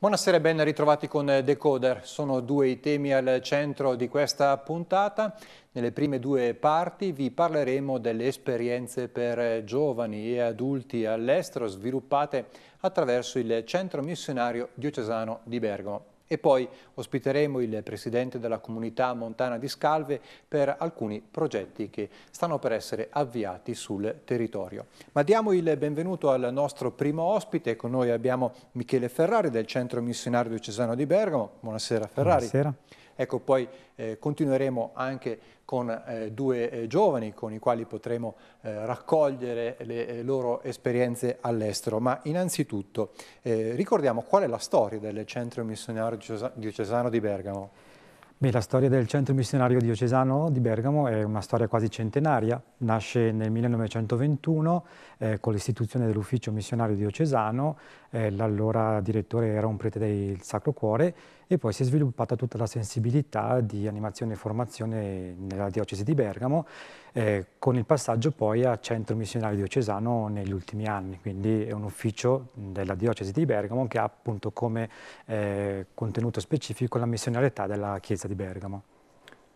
Buonasera e ben ritrovati con Decoder. Sono due i temi al centro di questa puntata. Nelle prime due parti vi parleremo delle esperienze per giovani e adulti all'estero sviluppate attraverso il Centro Missionario Diocesano di Bergamo. E poi ospiteremo il presidente della comunità montana di Scalve per alcuni progetti che stanno per essere avviati sul territorio. Ma diamo il benvenuto al nostro primo ospite, con noi abbiamo Michele Ferrari del Centro Missionario Diocesano di Bergamo. Buonasera Ferrari. Buonasera. Ecco, poi eh, continueremo anche con eh, due eh, giovani con i quali potremo eh, raccogliere le eh, loro esperienze all'estero. Ma innanzitutto eh, ricordiamo qual è la storia del Centro Missionario Diocesano di Bergamo. Beh, la storia del Centro Missionario Diocesano di Bergamo è una storia quasi centenaria, nasce nel 1921 eh, con l'istituzione dell'ufficio missionario diocesano, eh, l'allora direttore era un prete del Sacro Cuore e poi si è sviluppata tutta la sensibilità di animazione e formazione nella diocesi di Bergamo eh, con il passaggio poi a centro missionario diocesano negli ultimi anni, quindi è un ufficio della diocesi di Bergamo che ha appunto come eh, contenuto specifico la missionarietà della chiesa di Bergamo.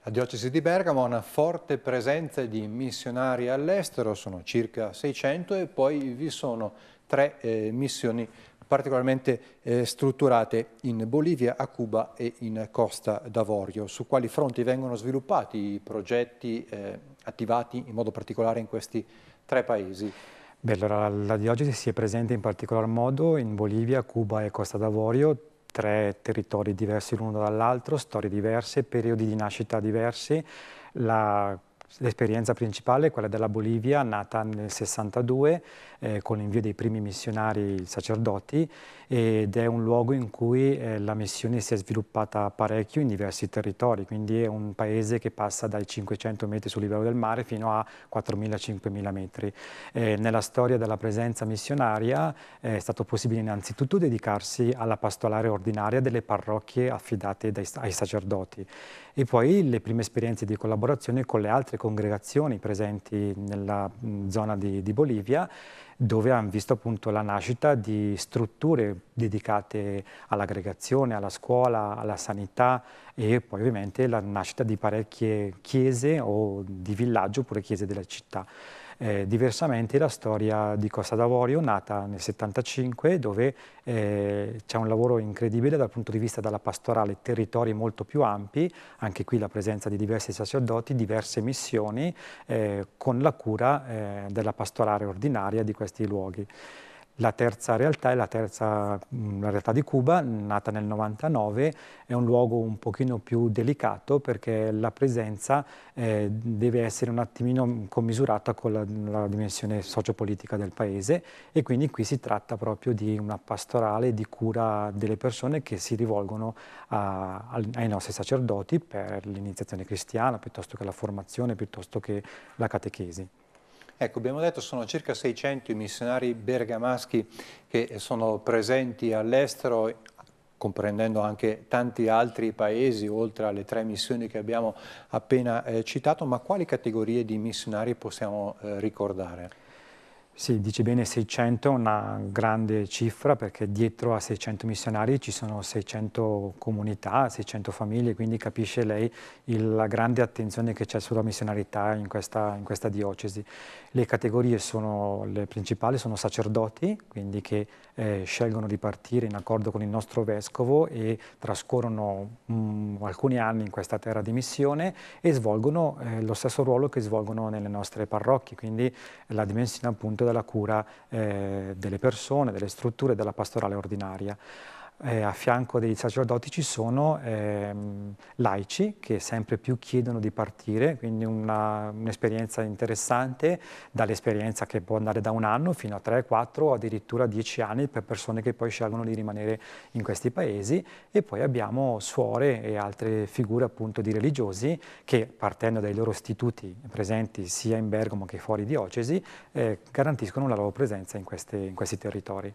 La diocesi di Bergamo ha una forte presenza di missionari all'estero, sono circa 600 e poi vi sono tre eh, missioni particolarmente eh, strutturate in Bolivia, a Cuba e in Costa d'Avorio. Su quali fronti vengono sviluppati i progetti eh, attivati in modo particolare in questi tre paesi? Beh, allora, la diocesi si è presente in particolar modo in Bolivia, Cuba e Costa d'Avorio, tre territori diversi l'uno dall'altro, storie diverse, periodi di nascita diversi. La L'esperienza principale è quella della Bolivia, nata nel 62, eh, con l'invio dei primi missionari sacerdoti, ed è un luogo in cui eh, la missione si è sviluppata parecchio in diversi territori, quindi è un paese che passa dai 500 metri sul livello del mare fino a 4.000-5.000 metri. Eh, nella storia della presenza missionaria eh, è stato possibile innanzitutto dedicarsi alla pastorale ordinaria delle parrocchie affidate dai, ai sacerdoti e poi le prime esperienze di collaborazione con le altre congregazioni presenti nella mh, zona di, di Bolivia dove hanno visto appunto la nascita di strutture dedicate all'aggregazione, alla scuola, alla sanità e poi ovviamente la nascita di parecchie chiese o di villaggio oppure chiese della città. Eh, diversamente la storia di Costa d'Avorio, nata nel 75, dove eh, c'è un lavoro incredibile dal punto di vista della pastorale, territori molto più ampi, anche qui la presenza di diversi sacerdoti, diverse missioni, eh, con la cura eh, della pastorale ordinaria di questi luoghi. La terza realtà è la terza la realtà di Cuba, nata nel 99, è un luogo un pochino più delicato perché la presenza eh, deve essere un attimino commisurata con la, la dimensione sociopolitica del paese e quindi qui si tratta proprio di una pastorale di cura delle persone che si rivolgono a, ai nostri sacerdoti per l'iniziazione cristiana, piuttosto che la formazione, piuttosto che la catechesi. Ecco, abbiamo detto che sono circa 600 i missionari bergamaschi che sono presenti all'estero comprendendo anche tanti altri paesi, oltre alle tre missioni che abbiamo appena eh, citato, ma quali categorie di missionari possiamo eh, ricordare? Sì, dice bene 600 è una grande cifra perché dietro a 600 missionari ci sono 600 comunità, 600 famiglie, quindi capisce lei il, la grande attenzione che c'è sulla missionarità in questa, in questa diocesi. Le categorie sono, le principali sono sacerdoti, quindi che eh, scelgono di partire in accordo con il nostro vescovo e trascorrono mh, mm, alcuni anni in questa terra di missione e svolgono eh, lo stesso ruolo che svolgono nelle nostre parrocchie, quindi la dimensione appunto della cura eh, delle persone, delle strutture e della pastorale ordinaria eh, a fianco dei sacerdoti ci sono ehm, laici che sempre più chiedono di partire, quindi un'esperienza interessante, dall'esperienza che può andare da un anno fino a 3, 4 o addirittura 10 anni per persone che poi scelgono di rimanere in questi paesi e poi abbiamo suore e altre figure appunto di religiosi che partendo dai loro istituti presenti sia in Bergamo che fuori diocesi eh, garantiscono la loro presenza in, queste, in questi territori.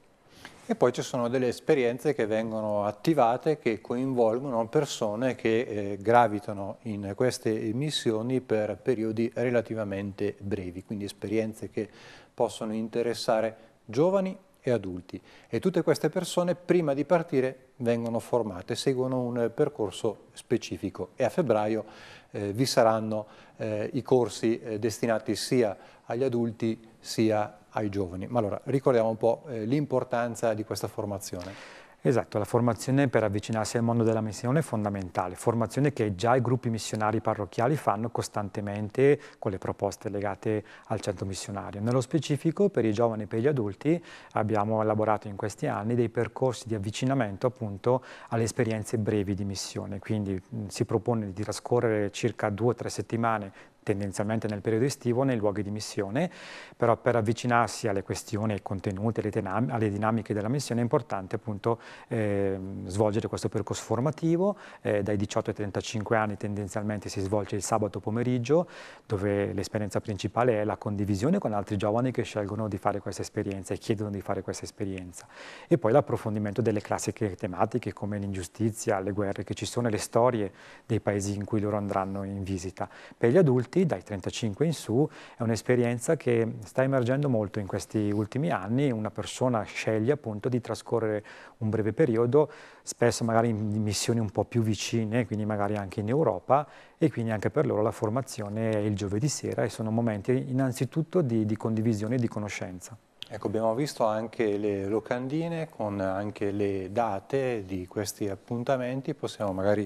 E poi ci sono delle esperienze che vengono attivate che coinvolgono persone che eh, gravitano in queste missioni per periodi relativamente brevi, quindi esperienze che possono interessare giovani e adulti. E tutte queste persone prima di partire vengono formate, seguono un percorso specifico e a febbraio eh, vi saranno eh, i corsi eh, destinati sia agli adulti sia ai giovani. Ma allora ricordiamo un po' eh, l'importanza di questa formazione. Esatto, la formazione per avvicinarsi al mondo della missione è fondamentale, formazione che già i gruppi missionari parrocchiali fanno costantemente con le proposte legate al centro missionario. Nello specifico per i giovani e per gli adulti abbiamo elaborato in questi anni dei percorsi di avvicinamento appunto alle esperienze brevi di missione, quindi si propone di trascorrere circa due o tre settimane tendenzialmente nel periodo estivo nei luoghi di missione, però per avvicinarsi alle questioni, ai contenuti, alle, dinamiche della missione è importante appunto eh, svolgere questo percorso formativo, eh, dai 18 ai 35 anni tendenzialmente si svolge il sabato pomeriggio, dove l'esperienza principale è la condivisione con altri giovani che scelgono di fare questa esperienza e chiedono di fare questa esperienza, e poi l'approfondimento delle classiche tematiche come l'ingiustizia, le guerre che ci sono, le storie dei paesi in cui loro andranno in visita. Per gli adulti adulti, dai 35 in su, è un'esperienza che sta emergendo molto in questi ultimi anni, una persona sceglie appunto di trascorrere un breve periodo, spesso magari in missioni un po' più vicine, quindi magari anche in Europa e quindi anche per loro la formazione è il giovedì sera e sono momenti innanzitutto di, di condivisione e di conoscenza. Ecco, abbiamo visto anche le locandine con anche le date di questi appuntamenti, possiamo magari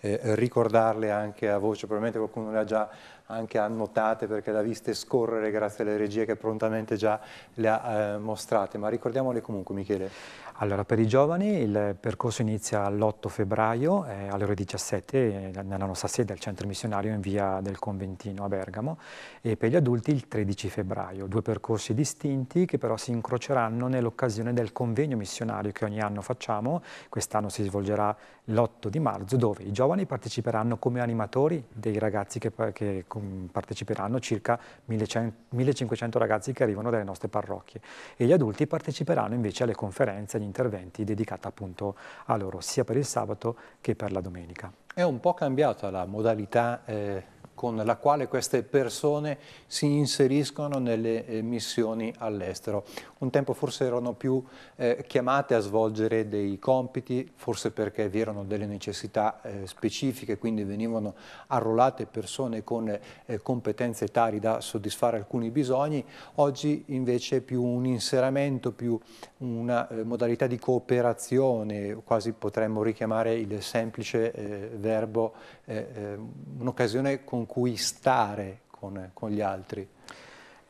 eh, ricordarle anche a voce, probabilmente qualcuno le ha già anche annotate perché le ha viste scorrere grazie alle regie che prontamente già le ha eh, mostrate, ma ricordiamole comunque Michele. Allora, per i giovani il percorso inizia l'8 febbraio eh, alle ore 17 eh, nella nostra sede al centro missionario in via del Conventino a Bergamo e per gli adulti il 13 febbraio, due percorsi distinti che però si incroceranno nell'occasione del convegno missionario che ogni anno facciamo, quest'anno si svolgerà l'8 di marzo dove i giovani parteciperanno come animatori dei ragazzi che, che parteciperanno, circa 1500 ragazzi che arrivano dalle nostre parrocchie e gli adulti parteciperanno invece alle conferenze, agli interventi dedicata appunto a loro, sia per il sabato che per la domenica. È un po' cambiata la modalità eh con la quale queste persone si inseriscono nelle eh, missioni all'estero. Un tempo forse erano più eh, chiamate a svolgere dei compiti, forse perché vi erano delle necessità eh, specifiche, quindi venivano arruolate persone con eh, competenze tali da soddisfare alcuni bisogni. Oggi invece è più un inseramento, più una eh, modalità di cooperazione, quasi potremmo richiamare il semplice eh, verbo, un'occasione con cui stare con, con gli altri.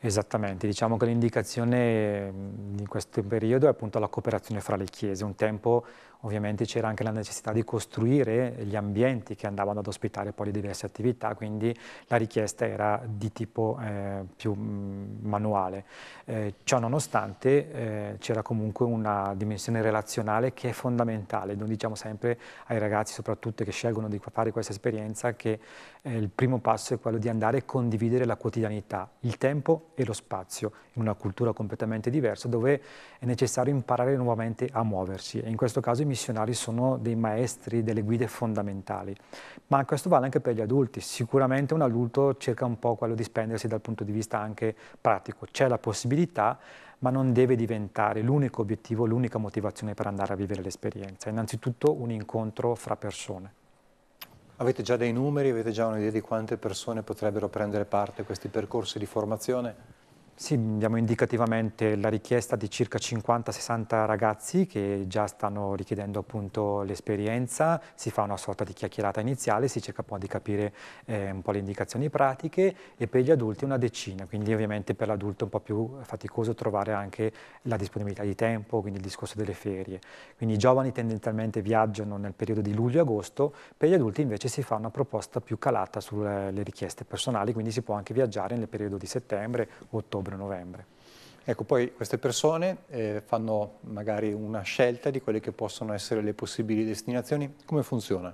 Esattamente, diciamo che l'indicazione mm, in questo periodo è appunto la cooperazione fra le chiese. Un tempo Ovviamente c'era anche la necessità di costruire gli ambienti che andavano ad ospitare poi le diverse attività, quindi la richiesta era di tipo eh, più mm, manuale. Eh, ciò nonostante eh, c'era comunque una dimensione relazionale che è fondamentale, noi diciamo sempre ai ragazzi soprattutto che scelgono di fare questa esperienza che eh, il primo passo è quello di andare a condividere la quotidianità, il tempo e lo spazio, in una cultura completamente diversa dove è necessario imparare nuovamente a muoversi e in questo caso missionari sono dei maestri, delle guide fondamentali, ma questo vale anche per gli adulti. Sicuramente un adulto cerca un po' quello di spendersi dal punto di vista anche pratico. C'è la possibilità, ma non deve diventare l'unico obiettivo, l'unica motivazione per andare a vivere l'esperienza. Innanzitutto un incontro fra persone. Avete già dei numeri, avete già un'idea di quante persone potrebbero prendere parte a questi percorsi di formazione? Sì, abbiamo indicativamente la richiesta di circa 50-60 ragazzi che già stanno richiedendo appunto l'esperienza, si fa una sorta di chiacchierata iniziale, si cerca poi di capire eh, un po' le indicazioni pratiche e per gli adulti una decina, quindi ovviamente per l'adulto è un po' più faticoso trovare anche la disponibilità di tempo, quindi il discorso delle ferie. Quindi i giovani tendenzialmente viaggiano nel periodo di luglio agosto, per gli adulti invece si fa una proposta più calata sulle richieste personali, quindi si può anche viaggiare nel periodo di settembre, ottobre ottobre-novembre. Ecco, poi queste persone eh, fanno magari una scelta di quelle che possono essere le possibili destinazioni. Come funziona?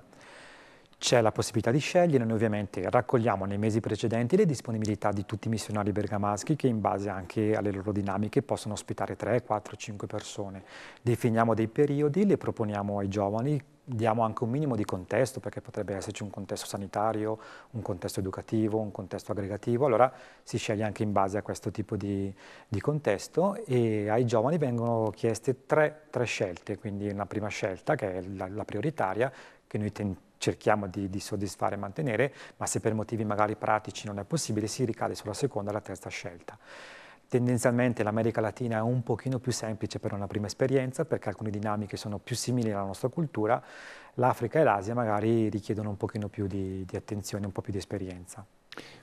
C'è la possibilità di scegliere, noi ovviamente raccogliamo nei mesi precedenti le disponibilità di tutti i missionari bergamaschi che in base anche alle loro dinamiche possono ospitare 3, 4, 5 persone. Definiamo dei periodi, le proponiamo ai giovani, diamo anche un minimo di contesto perché potrebbe esserci un contesto sanitario, un contesto educativo, un contesto aggregativo, allora si sceglie anche in base a questo tipo di, di contesto e ai giovani vengono chieste tre, tre, scelte, quindi una prima scelta che è la, la prioritaria che noi tentiamo cerchiamo di, di soddisfare e mantenere, ma se per motivi magari pratici non è possibile si ricade sulla seconda o la terza scelta. Tendenzialmente l'America Latina è un pochino più semplice per una prima esperienza perché alcune dinamiche sono più simili alla nostra cultura, l'Africa e l'Asia magari richiedono un pochino più di, di attenzione, un po' più di esperienza.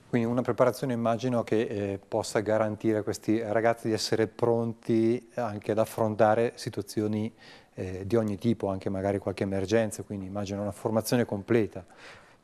Quindi una preparazione immagino che eh, possa garantire a questi ragazzi di essere pronti anche ad affrontare situazioni eh, di ogni tipo, anche magari qualche emergenza, quindi immagino una formazione completa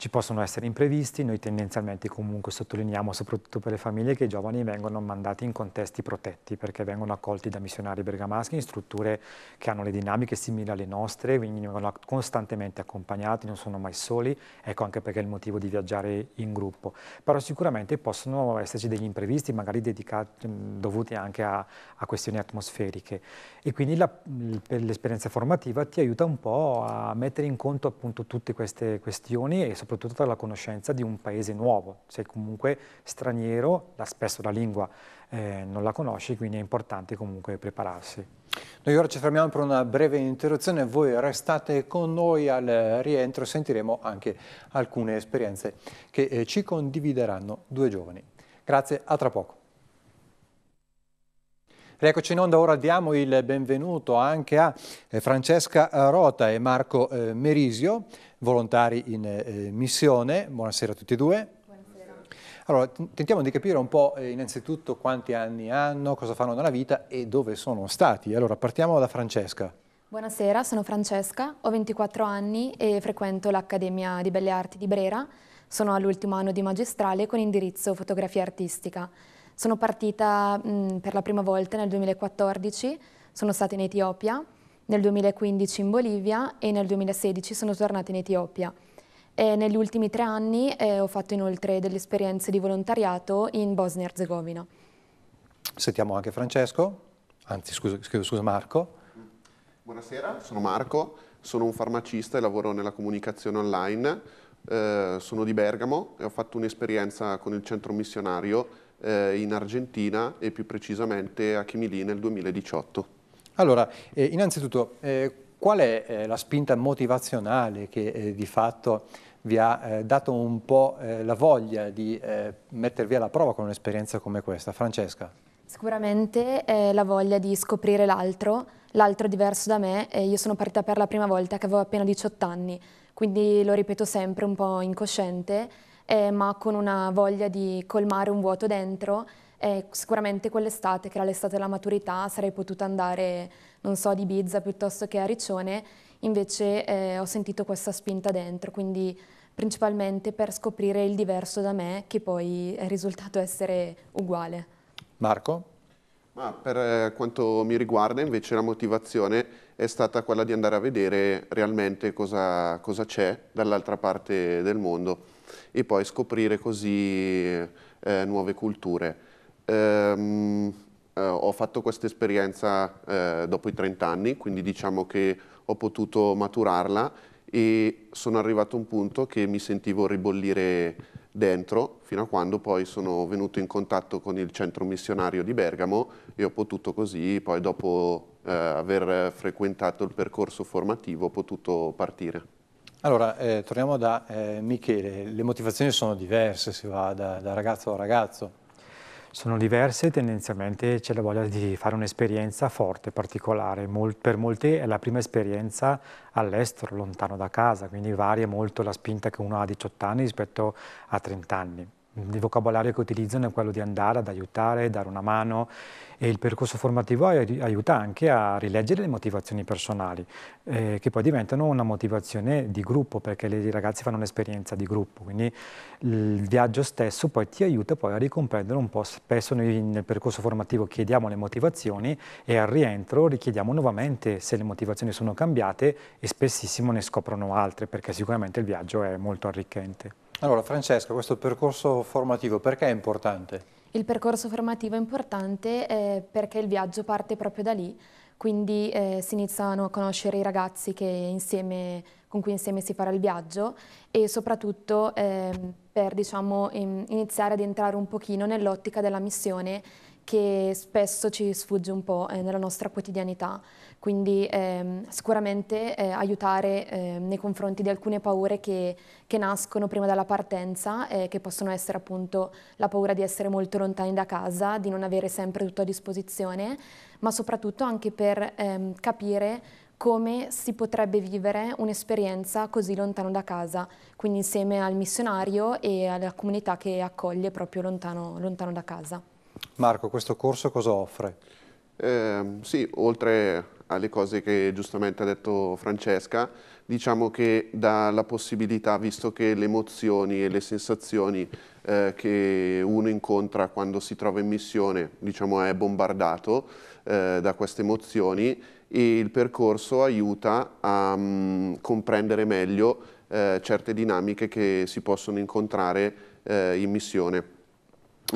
ci possono essere imprevisti, noi tendenzialmente comunque sottolineiamo, soprattutto per le famiglie, che i giovani vengono mandati in contesti protetti perché vengono accolti da missionari bergamaschi in strutture che hanno le dinamiche simili alle nostre, quindi vengono costantemente accompagnati, non sono mai soli, ecco anche perché è il motivo di viaggiare in gruppo. Però sicuramente possono esserci degli imprevisti, magari dedicati, dovuti anche a, a questioni atmosferiche e quindi l'esperienza formativa ti aiuta un po' a mettere in conto appunto tutte queste questioni e soprattutto soprattutto dalla conoscenza di un paese nuovo. Sei comunque straniero, spesso la lingua eh, non la conosci, quindi è importante comunque prepararsi. Noi ora ci fermiamo per una breve interruzione, voi restate con noi al rientro, sentiremo anche alcune esperienze che eh, ci condivideranno due giovani. Grazie, a tra poco. Rieccoci in onda, ora diamo il benvenuto anche a eh, Francesca Rota e Marco eh, Merisio, volontari in eh, eh, missione. Buonasera a tutti e due. Buonasera. Allora, tentiamo di capire un po' eh, innanzitutto quanti anni hanno, cosa fanno nella vita e dove sono stati. Allora, partiamo da Francesca. Buonasera, sono Francesca, ho 24 anni e frequento l'Accademia di Belle Arti di Brera. Sono all'ultimo anno di magistrale con indirizzo fotografia artistica. Sono partita mh, per la prima volta nel 2014, sono stata in Etiopia nel 2015 in Bolivia e nel 2016 sono tornata in Etiopia. E negli ultimi tre anni eh, ho fatto inoltre delle esperienze di volontariato in Bosnia e Herzegovina. Sentiamo anche Francesco, anzi scusa, scusa Marco. Buonasera, sono Marco, sono un farmacista e lavoro nella comunicazione online. Eh, sono di Bergamo e ho fatto un'esperienza con il centro missionario eh, in Argentina e più precisamente a Chimilì nel 2018. Allora, eh, innanzitutto, eh, qual è eh, la spinta motivazionale che eh, di fatto vi ha eh, dato un po' eh, la voglia di mettervi alla prova con un'esperienza come questa? Francesca? Sicuramente è la voglia di scoprire l'altro, l'altro diverso da me. io sono partita per la prima volta che avevo appena 18 anni, quindi lo ripeto sempre un po' incosciente, ma con una voglia di colmare un vuoto dentro e eh, sicuramente quell'estate, che era l'estate della maturità, sarei potuta andare, non so, di Ibiza piuttosto che a Riccione, invece eh, ho sentito questa spinta dentro, quindi principalmente per scoprire il diverso da me, che poi è risultato essere uguale. Marco? Ma per eh, quanto mi riguarda invece la motivazione è stata quella di andare a vedere realmente cosa, c'è dall'altra parte del mondo e poi scoprire così eh, nuove culture ehm, eh, ho fatto questa esperienza eh, dopo i 30 anni, quindi diciamo che ho potuto maturarla e sono arrivato a un punto che mi sentivo ribollire dentro fino a quando poi sono venuto in contatto con il centro missionario di Bergamo e ho potuto così poi dopo eh, aver frequentato il percorso formativo ho potuto partire. Allora, eh, torniamo da eh, Michele, le motivazioni sono diverse, si va da, da ragazzo a ragazzo, sono diverse e tendenzialmente c'è la voglia di fare un'esperienza forte, particolare. Mol per molte è la prima esperienza all'estero, lontano da casa, quindi varia molto la spinta che uno ha a 18 anni rispetto a 30 anni. Il vocabolario che utilizzano è quello di andare ad aiutare, dare una mano e il percorso formativo aiuta anche a rileggere le motivazioni personali eh, che poi diventano una motivazione di gruppo perché i ragazzi fanno un'esperienza di gruppo, quindi il viaggio stesso poi ti aiuta poi a ricomprendere un po', spesso noi nel percorso formativo chiediamo le motivazioni e al rientro richiediamo nuovamente se le motivazioni sono cambiate e spessissimo ne scoprono altre perché sicuramente il viaggio è molto arricchente. Allora Francesca, questo percorso formativo perché è importante? Il percorso formativo è importante eh, perché il viaggio parte proprio da lì, quindi eh, si iniziano a conoscere i ragazzi insieme, con cui insieme si farà il viaggio e soprattutto eh, per diciamo, in, iniziare ad entrare un pochino nell'ottica della missione che spesso ci sfugge un po' eh, nella nostra quotidianità, quindi ehm, sicuramente eh, aiutare eh, nei confronti di alcune paure che, che nascono prima della partenza, eh, che possono essere appunto la paura di essere molto lontani da casa, di non avere sempre tutto a disposizione, ma soprattutto anche per ehm, capire come si potrebbe vivere un'esperienza così lontano da casa, quindi insieme al missionario e alla comunità che accoglie proprio lontano, lontano da casa. Marco, questo corso cosa offre? Eh, sì, oltre alle cose che giustamente ha detto Francesca, diciamo che dà la possibilità, visto che le emozioni e le sensazioni eh, che uno incontra quando si trova in missione, diciamo è bombardato eh, da queste emozioni e il percorso aiuta a um, comprendere meglio eh, certe dinamiche che si possono incontrare eh, in missione.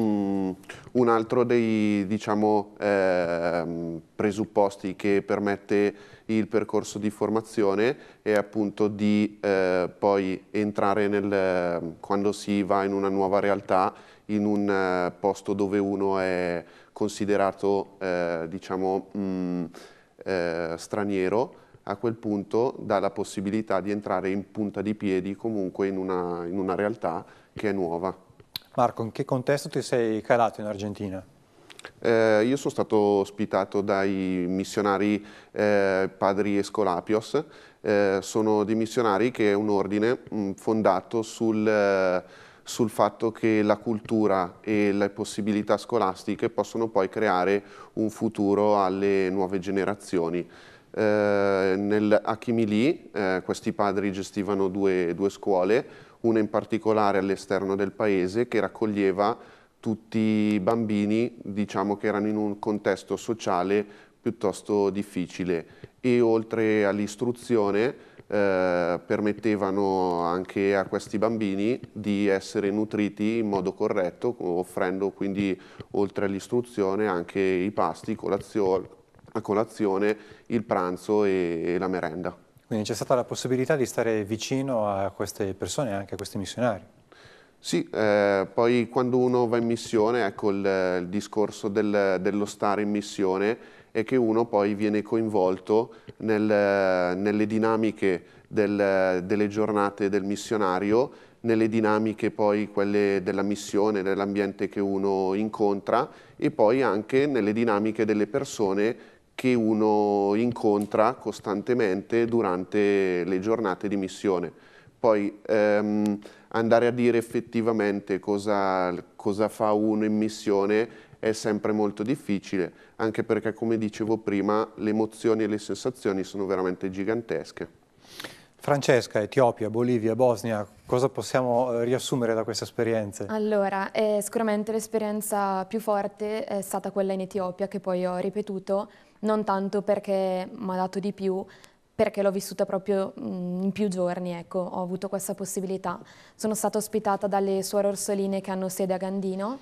Mm, un altro dei diciamo, eh, presupposti che permette il percorso di formazione è appunto di eh, poi entrare nel, quando si va in una nuova realtà, in un eh, posto dove uno è considerato eh, diciamo, mm, eh, straniero, a quel punto dà la possibilità di entrare in punta di piedi comunque in una, in una realtà che è nuova. Marco, in che contesto ti sei calato in Argentina? Eh, io sono stato ospitato dai missionari eh, Padri Escolapios, eh, sono dei missionari che è un ordine mh, mm, fondato sul, eh, sul, fatto che la cultura e le possibilità scolastiche possono poi creare un futuro alle nuove generazioni. Eh, nel Akimili eh, questi padri gestivano due, due scuole, una in particolare all'esterno del paese che raccoglieva tutti i bambini diciamo, che erano in un contesto sociale piuttosto difficile e oltre all'istruzione eh, permettevano anche a questi bambini di essere nutriti in modo corretto offrendo quindi oltre all'istruzione anche i pasti, colazione, colazione il pranzo e, e la merenda. Quindi c'è stata la possibilità di stare vicino a queste persone anche a questi missionari. Sì, eh, poi quando uno va in missione, ecco il, il discorso del, dello stare in missione è che uno poi viene coinvolto nel, nelle dinamiche del, delle giornate del missionario, nelle dinamiche poi quelle della missione, nell'ambiente che uno incontra e poi anche nelle dinamiche delle persone che uno incontra costantemente durante le giornate di missione. Poi ehm, andare a dire effettivamente cosa, cosa fa uno in missione è sempre molto difficile, anche perché come dicevo prima le emozioni e le sensazioni sono veramente gigantesche. Francesca, Etiopia, Bolivia, Bosnia, cosa possiamo eh, riassumere da queste esperienze? Allora, eh, sicuramente l'esperienza più forte è stata quella in Etiopia, che poi ho ripetuto, non tanto perché mi ha dato di più, perché l'ho vissuta proprio mm, in più giorni, ecco, ho avuto questa possibilità. Sono stata ospitata dalle suore orsoline che hanno sede a Gandino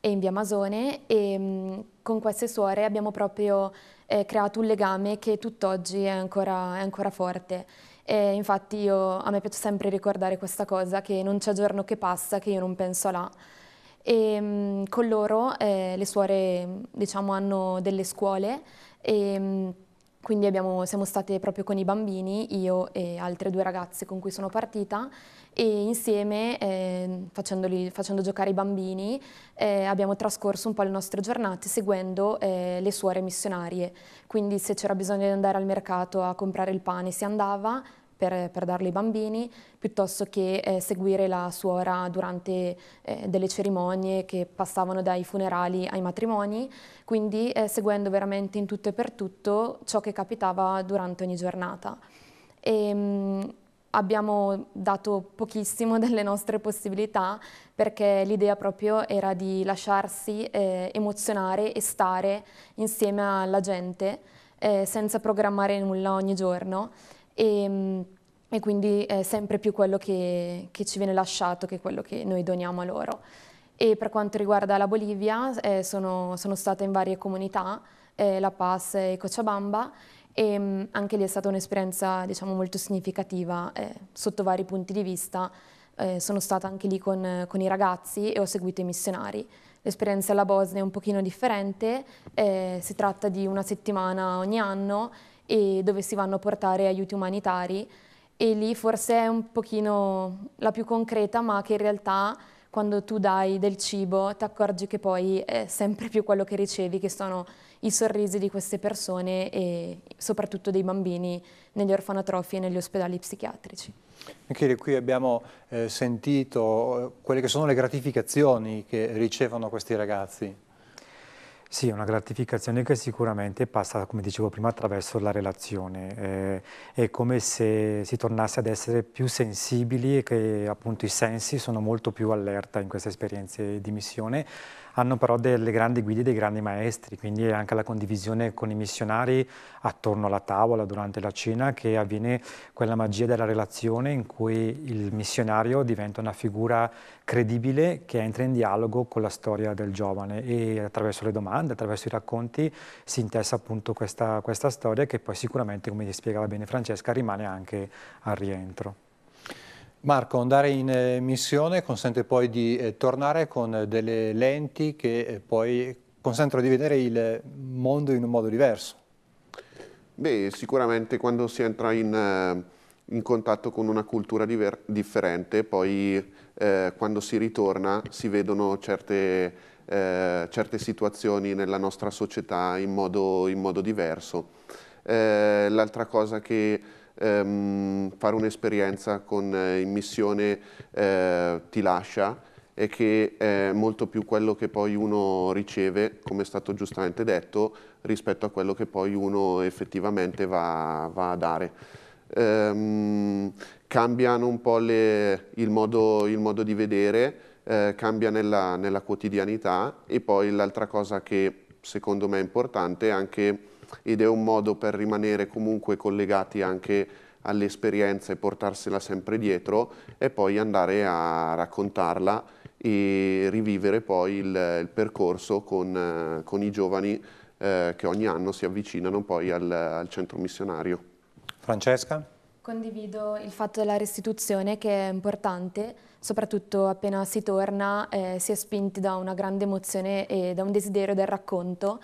e in via Masone e mm, con queste suore abbiamo proprio eh, creato un legame che tutt'oggi è ancora, è ancora forte. E infatti io, a me piace sempre ricordare questa cosa, che non c'è giorno che passa che io non penso là e mm, con loro eh, le suore diciamo, hanno delle scuole e mm, quindi abbiamo, siamo state proprio con i bambini, io e altre due ragazze con cui sono partita e insieme eh, facendo giocare i bambini eh, abbiamo trascorso un po' le nostre giornate seguendo eh, le suore missionarie, quindi se c'era bisogno di andare al mercato a comprare il pane si andava, per, per darle ai bambini, piuttosto che eh, seguire la suora durante eh, delle cerimonie che passavano dai funerali ai matrimoni, quindi eh, seguendo veramente in tutto e per tutto ciò che capitava durante ogni giornata. E, ehm, mh, abbiamo dato pochissimo delle nostre possibilità perché l'idea proprio era di lasciarsi eh, emozionare e stare insieme alla gente eh, senza programmare nulla ogni giorno e, ehm, e quindi è sempre più quello che, che, ci viene lasciato che quello che noi doniamo a loro. E per quanto riguarda la Bolivia, eh, sono, sono, stata in varie comunità, eh, La Paz e Cochabamba, e mm, anche lì è stata un'esperienza diciamo, molto significativa eh, sotto vari punti di vista. Eh, sono stata anche lì con, con, i ragazzi e ho seguito i missionari. L'esperienza alla Bosnia è un pochino differente, eh, si tratta di una settimana ogni anno e dove si vanno a portare aiuti umanitari e lì forse è un pochino la più concreta ma che in realtà quando tu dai del cibo ti accorgi che poi è sempre più quello che ricevi, che sono i sorrisi di queste persone e soprattutto dei bambini negli orfanotrofi e negli ospedali psichiatrici. Michele, qui abbiamo eh, sentito eh, quelle che sono le gratificazioni che ricevono questi ragazzi. Sì, è una gratificazione che sicuramente passa, come dicevo prima, attraverso la relazione. Eh, è come se si tornasse ad essere più sensibili e che appunto i sensi sono molto più allerta in queste esperienze di missione, hanno però delle grandi guide, dei grandi maestri, quindi anche la condivisione con i missionari attorno alla tavola durante la cena che avviene quella magia della relazione in cui il missionario diventa una figura credibile che entra in dialogo con la storia del giovane e attraverso le domande, attraverso i racconti si intessa appunto questa, questa storia che poi sicuramente, come spiegava bene Francesca, rimane anche al rientro. Marco, andare in eh, missione consente poi di eh, tornare con eh, delle lenti che poi consentono di vedere il mondo in un modo diverso. Beh, sicuramente quando si entra in, in contatto con una cultura differente, poi eh, quando si ritorna si vedono certe, eh, certe situazioni nella nostra società in modo, in modo diverso. Eh, L'altra cosa che ehm, fare un'esperienza con eh, in missione eh, ti lascia e che è molto più quello che poi uno riceve, come è stato giustamente detto, rispetto a quello che poi uno effettivamente va, va a dare. Ehm, cambiano un po' le, il, modo, il, modo, di vedere, eh, cambia nella, nella quotidianità e poi l'altra cosa che secondo me è importante è anche ed è un modo per rimanere comunque collegati anche all'esperienza e portarsela sempre dietro e poi andare a raccontarla e rivivere poi il, il percorso con, eh, con, i giovani eh, che ogni anno si avvicinano poi al, al centro missionario. Francesca? Condivido il fatto della restituzione che è importante, soprattutto appena si torna eh, si è spinti da una grande emozione e da un desiderio del racconto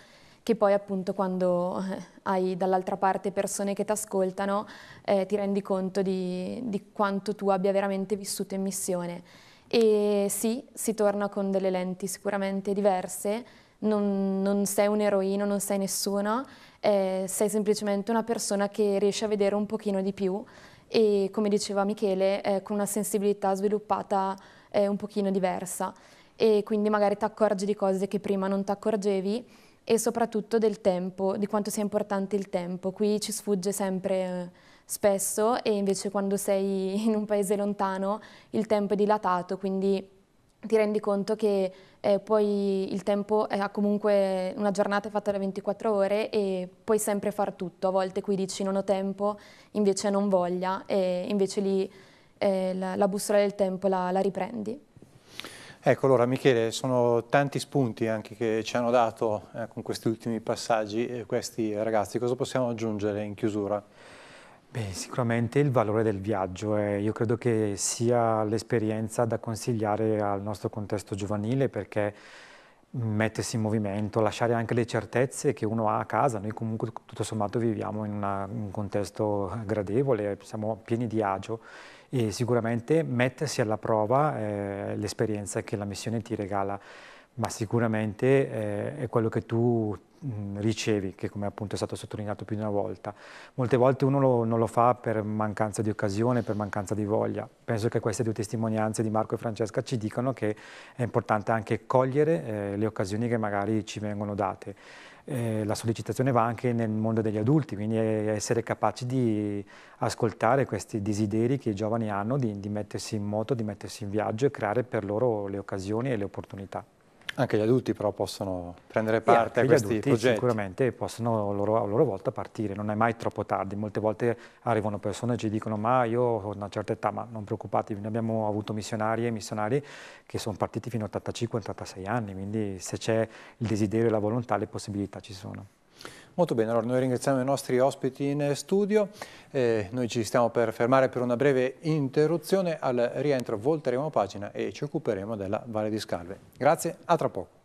che poi appunto quando eh, hai dall'altra parte persone che ti ascoltano eh, ti rendi conto di, di, quanto tu abbia veramente vissuto in missione. E sì, si torna con delle lenti sicuramente diverse, non, non sei un eroino, non sei nessuno, eh, sei semplicemente una persona che riesce a vedere un pochino di più e come diceva Michele, eh, con una sensibilità sviluppata eh, un pochino diversa e quindi magari ti accorgi di cose che prima non ti accorgevi e soprattutto del tempo, di quanto sia importante il tempo. Qui ci sfugge sempre eh, spesso e invece quando sei in un paese lontano il tempo è dilatato, quindi ti rendi conto che eh, poi il tempo eh, ha comunque una giornata fatta da 24 ore e puoi sempre far tutto. A volte qui dici non ho tempo, invece non voglia e invece lì eh, la, la bussola del tempo la, la riprendi. Ecco, allora Michele, sono tanti spunti anche che ci hanno dato eh, con questi ultimi passaggi eh, questi ragazzi. Cosa possiamo aggiungere in chiusura? Beh, sicuramente il valore del viaggio. Eh, io credo che sia l'esperienza da consigliare al nostro contesto giovanile perché mm, mettersi in movimento, lasciare anche le certezze che uno ha a casa. Noi comunque tutto sommato viviamo in una, un contesto gradevole, siamo pieni di agio e sicuramente mettersi alla prova eh, l'esperienza che la missione ti regala ma sicuramente eh, è quello che tu Mm, ricevi, che come appunto è stato sottolineato più di una volta. Molte volte uno lo, non lo fa per mancanza di occasione, per mancanza di voglia. Penso che queste due testimonianze di Marco e Francesca ci dicano che è importante anche cogliere eh, le occasioni che magari ci vengono date. Eh, la sollecitazione va anche nel mondo degli adulti, quindi essere capaci di ascoltare questi desideri che i giovani hanno di, di mettersi in moto, di mettersi in viaggio e creare per loro le occasioni e le opportunità. Anche gli adulti però possono prendere parte a questi adulti, progetti. Sicuramente possono loro, a loro volta partire, non è mai troppo tardi. Molte volte arrivano persone e ci dicono ma io ho una certa età, ma non preoccupatevi, noi abbiamo avuto missionari e missionari che sono partiti fino a 85-86 anni, quindi se c'è il desiderio e la volontà le possibilità ci sono. Molto bene, allora noi ringraziamo i nostri ospiti in studio, eh, noi ci stiamo per fermare per una breve interruzione, al rientro volteremo pagina e ci occuperemo della Valle di Scalve. Grazie, a tra poco.